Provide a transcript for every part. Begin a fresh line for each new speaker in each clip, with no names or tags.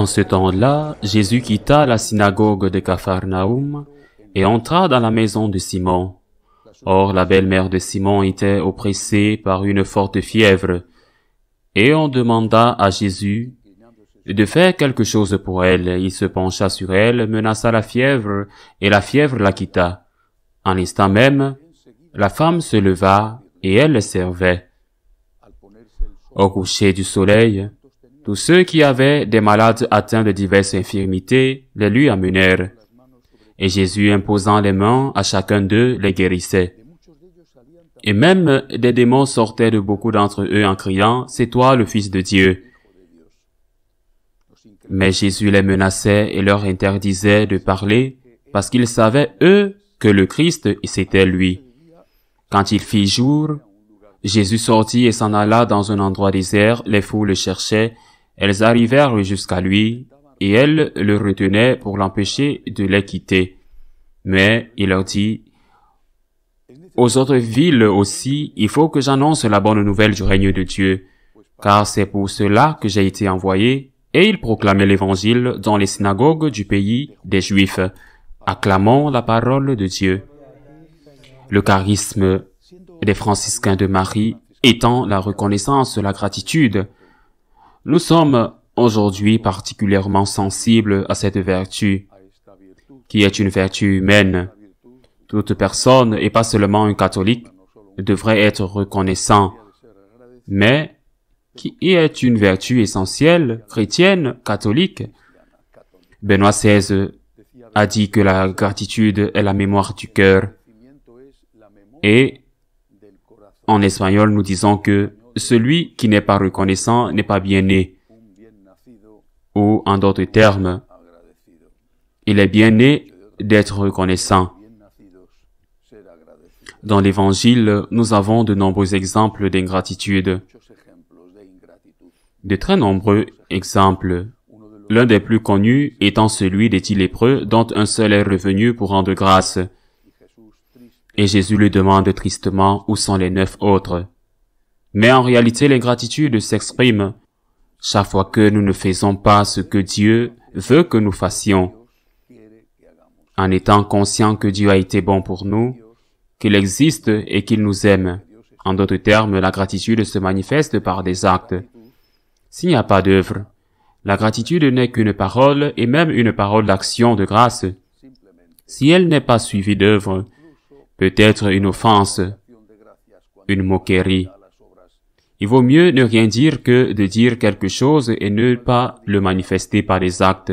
En ce temps-là, Jésus quitta la synagogue de Capharnaüm et entra dans la maison de Simon. Or, la belle-mère de Simon était oppressée par une forte fièvre, et on demanda à Jésus de faire quelque chose pour elle. Il se pencha sur elle, menaça la fièvre, et la fièvre la quitta. En l'instant même, la femme se leva, et elle le servait. Au coucher du soleil, tous ceux qui avaient des malades atteints de diverses infirmités les lui amenèrent. Et Jésus, imposant les mains à chacun d'eux, les guérissait. Et même des démons sortaient de beaucoup d'entre eux en criant, C'est toi le Fils de Dieu. Mais Jésus les menaçait et leur interdisait de parler, parce qu'ils savaient, eux, que le Christ, c'était lui. Quand il fit jour, Jésus sortit et s'en alla dans un endroit désert, les foules le cherchaient, elles arrivèrent jusqu'à lui, et elles le retenaient pour l'empêcher de les quitter. Mais il leur dit, Aux autres villes aussi, il faut que j'annonce la bonne nouvelle du règne de Dieu, car c'est pour cela que j'ai été envoyé, et il proclamait l'évangile dans les synagogues du pays des Juifs, acclamant la parole de Dieu. Le charisme des franciscains de Marie étant la reconnaissance, la gratitude, nous sommes aujourd'hui particulièrement sensibles à cette vertu, qui est une vertu humaine. Toute personne, et pas seulement un catholique, devrait être reconnaissant, mais qui est une vertu essentielle, chrétienne, catholique. Benoît XVI a dit que la gratitude est la mémoire du cœur. Et en espagnol, nous disons que celui qui n'est pas reconnaissant n'est pas bien né. Ou en d'autres termes, il est bien né d'être reconnaissant. Dans l'Évangile, nous avons de nombreux exemples d'ingratitude. De très nombreux exemples. L'un des plus connus étant celui des dix dont un seul est revenu pour rendre grâce. Et Jésus lui demande tristement où sont les neuf autres. Mais en réalité, l'ingratitude s'exprime chaque fois que nous ne faisons pas ce que Dieu veut que nous fassions. En étant conscient que Dieu a été bon pour nous, qu'il existe et qu'il nous aime. En d'autres termes, la gratitude se manifeste par des actes. S'il n'y a pas d'œuvre, la gratitude n'est qu'une parole et même une parole d'action de grâce. Si elle n'est pas suivie d'œuvre, peut être une offense, une moquerie. Il vaut mieux ne rien dire que de dire quelque chose et ne pas le manifester par des actes.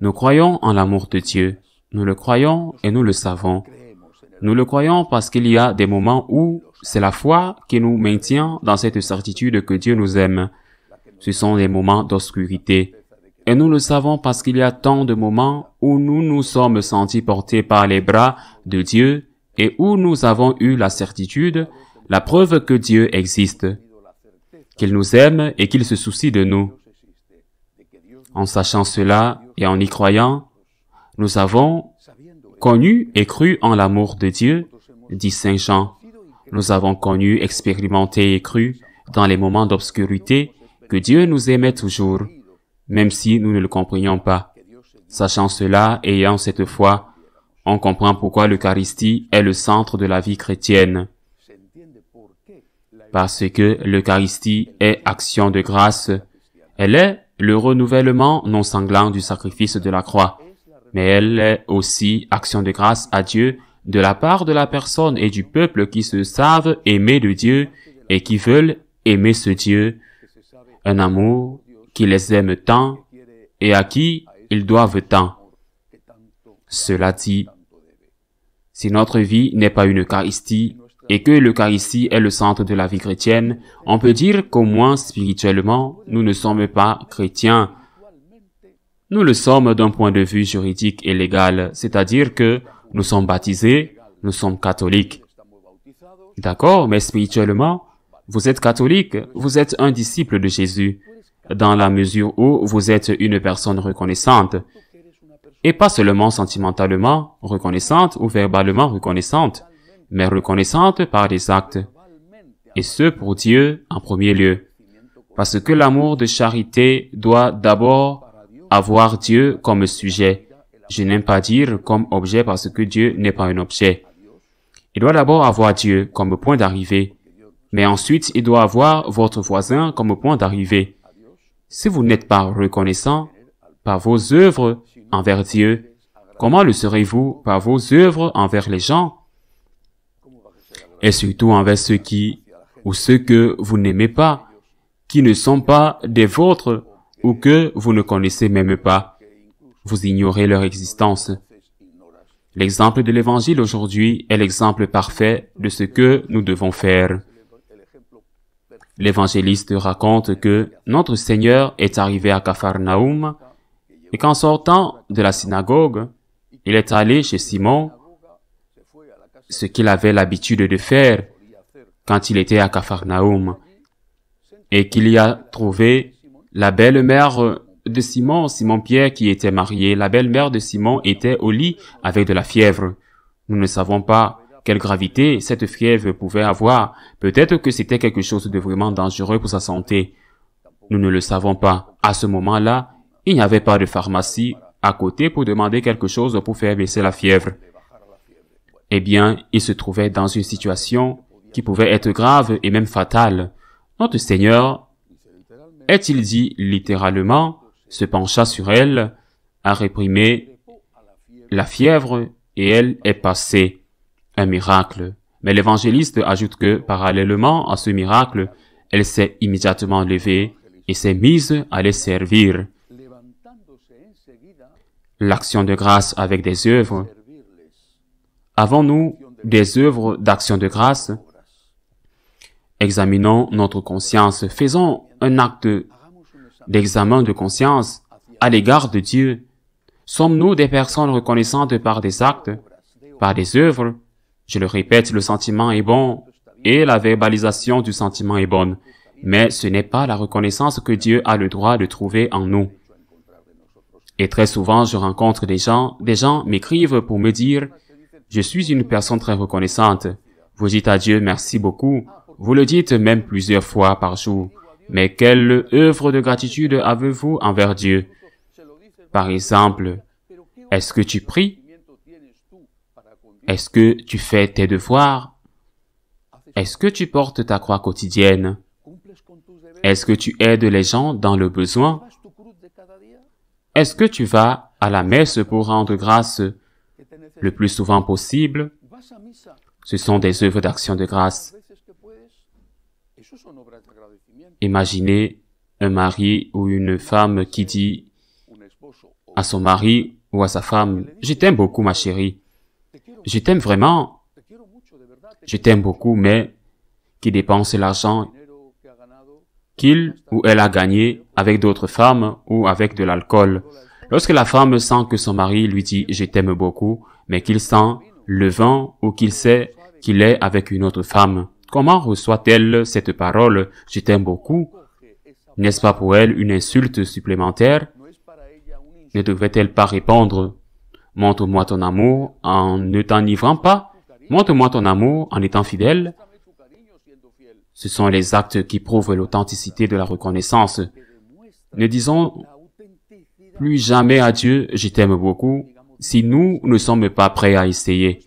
Nous croyons en l'amour de Dieu. Nous le croyons et nous le savons. Nous le croyons parce qu'il y a des moments où c'est la foi qui nous maintient dans cette certitude que Dieu nous aime. Ce sont des moments d'obscurité. Et nous le savons parce qu'il y a tant de moments où nous nous sommes sentis portés par les bras de Dieu et où nous avons eu la certitude, la preuve que Dieu existe qu'il nous aime et qu'il se soucie de nous. En sachant cela et en y croyant, nous avons connu et cru en l'amour de Dieu, dit Saint Jean. Nous avons connu, expérimenté et cru dans les moments d'obscurité que Dieu nous aimait toujours, même si nous ne le comprenions pas. Sachant cela, ayant cette foi, on comprend pourquoi l'Eucharistie est le centre de la vie chrétienne parce que l'Eucharistie est action de grâce. Elle est le renouvellement non sanglant du sacrifice de la croix, mais elle est aussi action de grâce à Dieu de la part de la personne et du peuple qui se savent aimer de Dieu et qui veulent aimer ce Dieu, un amour qui les aime tant et à qui ils doivent tant. Cela dit, si notre vie n'est pas une Eucharistie, et que l'Eucharistie est le centre de la vie chrétienne, on peut dire qu'au moins spirituellement, nous ne sommes pas chrétiens. Nous le sommes d'un point de vue juridique et légal, c'est-à-dire que nous sommes baptisés, nous sommes catholiques. D'accord, mais spirituellement, vous êtes catholique, vous êtes un disciple de Jésus, dans la mesure où vous êtes une personne reconnaissante, et pas seulement sentimentalement reconnaissante ou verbalement reconnaissante mais reconnaissante par des actes, et ce pour Dieu en premier lieu, parce que l'amour de charité doit d'abord avoir Dieu comme sujet. Je n'aime pas dire comme objet parce que Dieu n'est pas un objet. Il doit d'abord avoir Dieu comme point d'arrivée, mais ensuite il doit avoir votre voisin comme point d'arrivée. Si vous n'êtes pas reconnaissant par vos œuvres envers Dieu, comment le serez-vous par vos œuvres envers les gens et surtout envers ceux qui ou ceux que vous n'aimez pas, qui ne sont pas des vôtres ou que vous ne connaissez même pas. Vous ignorez leur existence. L'exemple de l'Évangile aujourd'hui est l'exemple parfait de ce que nous devons faire. L'évangéliste raconte que notre Seigneur est arrivé à Capharnaüm et qu'en sortant de la synagogue, il est allé chez Simon, ce qu'il avait l'habitude de faire quand il était à Capharnaüm et qu'il y a trouvé la belle-mère de Simon, Simon-Pierre qui était marié. La belle-mère de Simon était au lit avec de la fièvre. Nous ne savons pas quelle gravité cette fièvre pouvait avoir. Peut-être que c'était quelque chose de vraiment dangereux pour sa santé. Nous ne le savons pas. À ce moment-là, il n'y avait pas de pharmacie à côté pour demander quelque chose pour faire baisser la fièvre eh bien, il se trouvait dans une situation qui pouvait être grave et même fatale. Notre Seigneur, est-il dit littéralement, se pencha sur elle, a réprimé la fièvre et elle est passée. Un miracle. Mais l'évangéliste ajoute que, parallèlement à ce miracle, elle s'est immédiatement levée et s'est mise à les servir. L'action de grâce avec des œuvres Avons-nous des œuvres d'action de grâce Examinons notre conscience. Faisons un acte d'examen de conscience à l'égard de Dieu. Sommes-nous des personnes reconnaissantes par des actes, par des œuvres Je le répète, le sentiment est bon et la verbalisation du sentiment est bonne, mais ce n'est pas la reconnaissance que Dieu a le droit de trouver en nous. Et très souvent, je rencontre des gens, des gens m'écrivent pour me dire je suis une personne très reconnaissante. Vous dites à Dieu merci beaucoup. Vous le dites même plusieurs fois par jour. Mais quelle œuvre de gratitude avez-vous envers Dieu Par exemple, est-ce que tu pries Est-ce que tu fais tes devoirs Est-ce que tu portes ta croix quotidienne Est-ce que tu aides les gens dans le besoin Est-ce que tu vas à la messe pour rendre grâce le plus souvent possible, ce sont des œuvres d'action de grâce. Imaginez un mari ou une femme qui dit à son mari ou à sa femme, je t'aime beaucoup ma chérie, je t'aime vraiment, je t'aime beaucoup, mais qui dépense l'argent qu'il ou elle a gagné avec d'autres femmes ou avec de l'alcool. Lorsque la femme sent que son mari lui dit ⁇ Je t'aime beaucoup ⁇ mais qu'il sent le vent ou qu'il sait qu'il est avec une autre femme. Comment reçoit-elle cette parole Je t'aime beaucoup. N'est-ce pas pour elle une insulte supplémentaire Ne devrait-elle pas répondre Montre-moi ton amour en ne t'enivrant pas. Montre-moi ton amour en étant fidèle. Ce sont les actes qui prouvent l'authenticité de la reconnaissance. Ne disons plus jamais à Dieu, je t'aime beaucoup, si nous ne sommes pas prêts à essayer,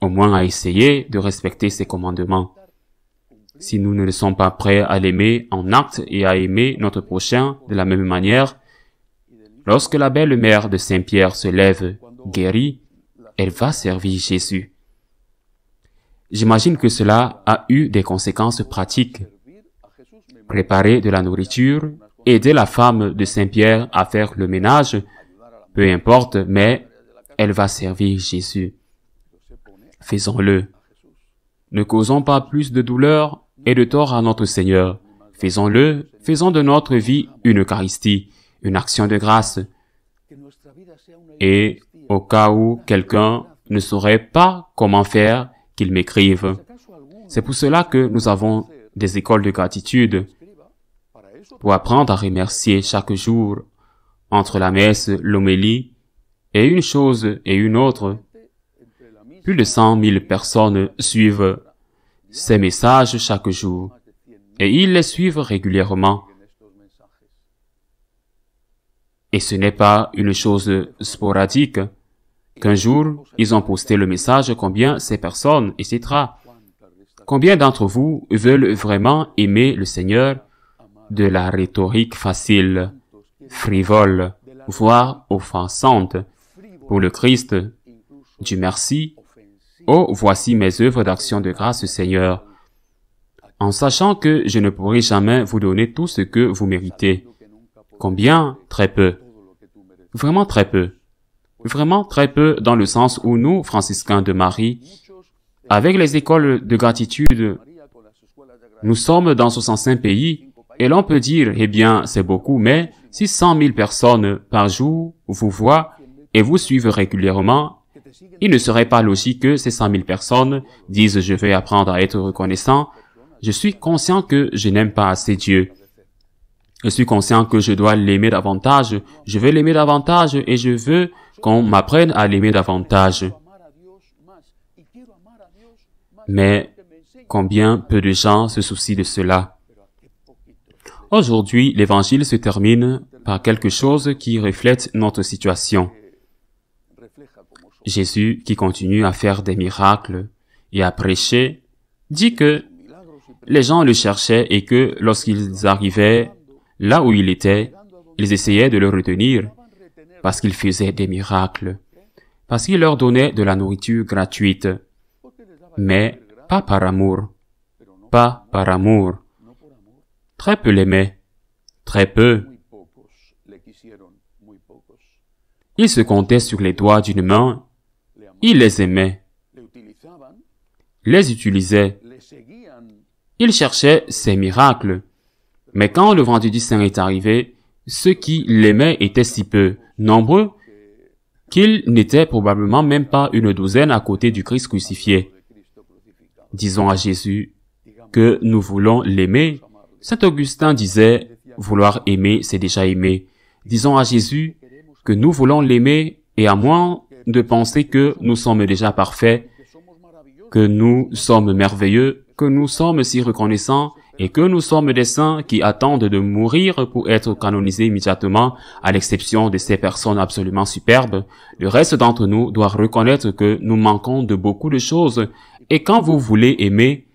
au moins à essayer de respecter ses commandements. Si nous ne sommes pas prêts à l'aimer en acte et à aimer notre prochain de la même manière, lorsque la belle mère de Saint-Pierre se lève guérie, elle va servir Jésus. J'imagine que cela a eu des conséquences pratiques. Préparer de la nourriture, aider la femme de Saint-Pierre à faire le ménage peu importe, mais elle va servir Jésus. Faisons-le. Ne causons pas plus de douleur et de tort à notre Seigneur. Faisons-le, faisons de notre vie une Eucharistie, une action de grâce. Et au cas où quelqu'un ne saurait pas comment faire, qu'il m'écrive. C'est pour cela que nous avons des écoles de gratitude pour apprendre à remercier chaque jour entre la messe, l'homélie, et une chose et une autre, plus de cent mille personnes suivent ces messages chaque jour, et ils les suivent régulièrement. Et ce n'est pas une chose sporadique qu'un jour, ils ont posté le message combien ces personnes, etc. Combien d'entre vous veulent vraiment aimer le Seigneur de la rhétorique facile frivole, voire offensante, Pour le Christ, du merci, oh, voici mes œuvres d'action de grâce, Seigneur, en sachant que je ne pourrai jamais vous donner tout ce que vous méritez. Combien Très peu. Vraiment très peu. Vraiment très peu dans le sens où nous, franciscains de Marie, avec les écoles de gratitude, nous sommes dans 65 pays et l'on peut dire, eh bien, c'est beaucoup, mais si 100 000 personnes par jour vous voient et vous suivent régulièrement, il ne serait pas logique que ces cent mille personnes disent je vais apprendre à être reconnaissant. Je suis conscient que je n'aime pas assez Dieu. Je suis conscient que je dois l'aimer davantage. Je veux l'aimer davantage et je veux qu'on m'apprenne à l'aimer davantage. Mais combien peu de gens se soucient de cela? Aujourd'hui, l'évangile se termine par quelque chose qui reflète notre situation. Jésus, qui continue à faire des miracles et à prêcher, dit que les gens le cherchaient et que lorsqu'ils arrivaient là où il était, ils essayaient de le retenir parce qu'il faisait des miracles, parce qu'il leur donnait de la nourriture gratuite, mais pas par amour, pas par amour, Très peu l'aimaient. Très peu. Ils se comptaient sur les doigts d'une main. Ils les aimaient. Les utilisaient. Ils cherchaient ces miracles. Mais quand le vendredi saint est arrivé, ceux qui l'aimaient étaient si peu, nombreux, qu'ils n'étaient probablement même pas une douzaine à côté du Christ crucifié. Disons à Jésus que nous voulons l'aimer Saint Augustin disait, vouloir aimer, c'est déjà aimer. Disons à Jésus que nous voulons l'aimer et à moins de penser que nous sommes déjà parfaits, que nous sommes merveilleux, que nous sommes si reconnaissants et que nous sommes des saints qui attendent de mourir pour être canonisés immédiatement, à l'exception de ces personnes absolument superbes, le reste d'entre nous doit reconnaître que nous manquons de beaucoup de choses, et quand vous voulez aimer,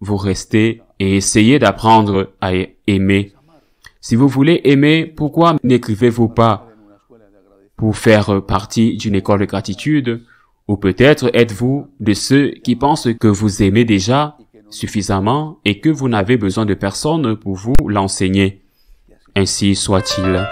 vous restez et essayez d'apprendre à aimer. Si vous voulez aimer, pourquoi n'écrivez-vous pas pour faire partie d'une école de gratitude ou peut-être êtes-vous de ceux qui pensent que vous aimez déjà suffisamment et que vous n'avez besoin de personne pour vous l'enseigner. Ainsi soit-il.